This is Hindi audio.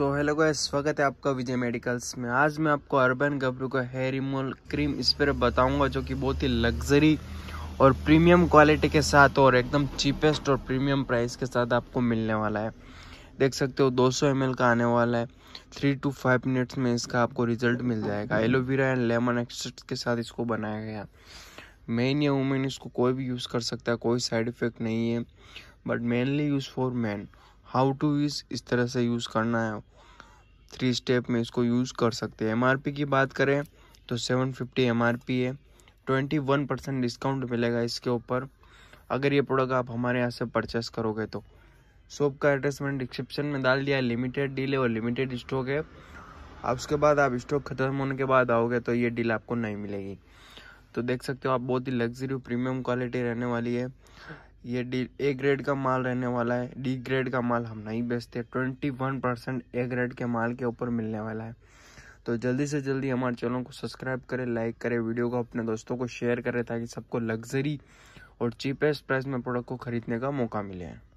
तो हेलो गाइस स्वागत है आपका विजय मेडिकल्स में आज मैं आपको अर्बन गबरू का हेयर रिमूवल क्रीम स्प्रे बताऊंगा जो कि बहुत ही लग्जरी और प्रीमियम क्वालिटी के साथ और एकदम चीपेस्ट और प्रीमियम प्राइस के साथ आपको मिलने वाला है देख सकते हो 200 एम का आने वाला है थ्री टू फाइव मिनट्स में इसका आपको रिजल्ट मिल जाएगा एलोवेरा एंड लेमन एक्सट्रैक्ट के साथ इसको बनाया गया मेन या वुमेन इसको कोई भी यूज़ कर सकता है कोई साइड इफ़ेक्ट नहीं है but mainly use for man how to इस इस तरह से यूज़ करना है थ्री स्टेप में इसको यूज़ कर सकते हैं एमआरपी की बात करें तो सेवन फिफ्टी एम है ट्वेंटी वन परसेंट डिस्काउंट मिलेगा इसके ऊपर अगर ये प्रोडक्ट आप हमारे यहाँ से परचेस करोगे तो शॉप का एड्रेस मैंने डिस्क्रिप्शन में डाल दिया लिमिटेड डील है और लिमिटेड स्टॉक है आप उसके बाद आप स्टॉक ख़त्म होने के बाद आओगे तो ये डील आपको नहीं मिलेगी तो देख सकते हो आप बहुत ही लग्जरी प्रीमियम क्वालिटी रहने वाली है ये डी ए ग्रेड का माल रहने वाला है डी ग्रेड का माल हम नहीं बेचते twenty one percent A grade के माल के ऊपर मिलने वाला है तो जल्दी से जल्दी हमारे चैनल को सब्सक्राइब करें लाइक करें वीडियो को अपने दोस्तों को शेयर करें ताकि सबको लग्जरी और चीपेस्ट प्राइस में प्रोडक्ट को खरीदने का मौका मिले